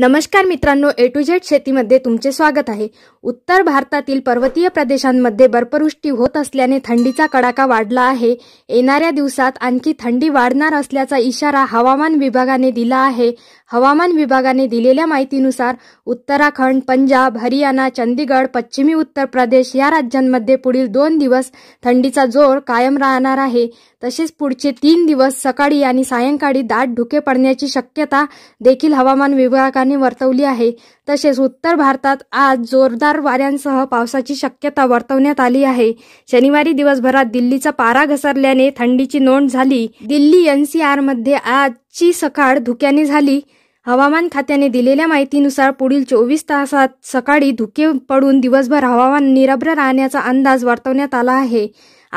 नमस्कार मित्रांनो ए to Z शेतीमध्ये तुमचे स्वागत आहे उत्तर भारतातील पर्वतीय प्रदेशांमध्ये बर्फवृष्टी होत असल्याने थंडीचा कडाका वाढला आहे येणाऱ्या दिवसात आणखी थंडी वाढणार असल्याचा इशारा हवामान विभागाने दिला आहे हवामान विभागाने दिलेल्या माहितीनुसार उत्तराखंड पंजाब हरियाणा चंदीगड पश्चिमी उत्तर प्रदेश या राज्यांमध्ये पुढील दोन दिवस थंडीचा जोर कायम राहणार आहे तसेच पुढचे तीन दिवस सकाळी आणि सायंकाळी दाट धुके पडण्याची शक्यता देखील हवामान विभागाने विभागाने वर्तवली आहे तसेच उत्तर भारतात आज जोरदार वाऱ्यांसह पावसाची शक्यता वर्तवण्यात आली आहे शनिवारी दिवसभरात दिल्लीचा पारा घसरल्याने थंडीची नोंद झाली दिल्ली एनसीआर मध्ये आजची सकाळ धुक्याने झाली हवामान खात्याने दिलेल्या माहितीनुसार पुढील चोवीस तासात सकाळी धुके पडून दिवसभर हवामान निरभ्र राहण्याचा अंदाज वर्तवण्यात आला आहे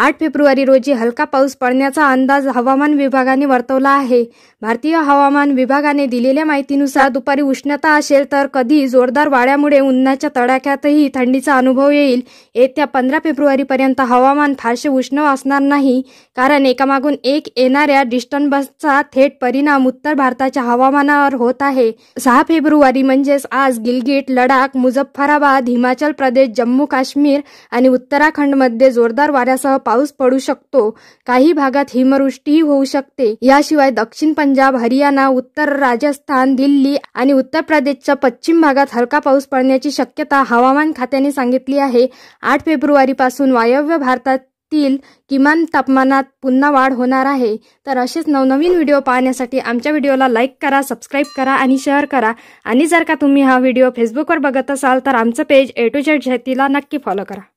आठ फेब्रुवारी रोजी हलका पाऊस पडण्याचा अंदाज हवामान विभागाने वर्तवला आहे भारतीय हवामान विभागाने दिलेल्या माहितीनुसार दुपारी उष्णता असेल तर कधी जोरदार वाऱ्यामुळे उन्हाच्या तडाख्यातही थंडीचा अनुभव येईल येत्या पंधरा फेब्रुवारीपर्यंत हवामान फारसे उष्ण असणार नाही कारण एकामागून एक येणाऱ्या डिस्टर्बन्सचा थेट परिणाम उत्तर भारताच्या हवामानावर होत आहे सहा फेब्रुवारी म्हणजेच आज गिलगिट लडाख मुझफ्फराबाद हिमाचल प्रदेश जम्मू काश्मीर आणि उत्तराखंडमध्ये जोरदार वाऱ्यासह पाऊस पडू शकतो काही भागात हिमवृष्टीही होऊ शकते याशिवाय दक्षिण पंजाब हरियाणा उत्तर राजस्थान दिल्ली आणि उत्तर प्रदेशच्या पश्चिम भागात हलका पाऊस पडण्याची शक्यता हवामान खात्याने सांगितली आहे आठ फेब्रुवारी पासून वायव्य भारतात तील किमान तापमानात पुन्हा वाढ होणार आहे तर असेच नवनवीन व्हिडिओ पाहण्यासाठी आमच्या व्हिडिओला लाईक करा सबस्क्राईब करा आणि शेअर करा आणि जर का तुम्ही हा व्हिडिओ फेसबुकवर बघत असाल तर आमचं पेज ए टू झेड झेतीला नक्की फॉलो करा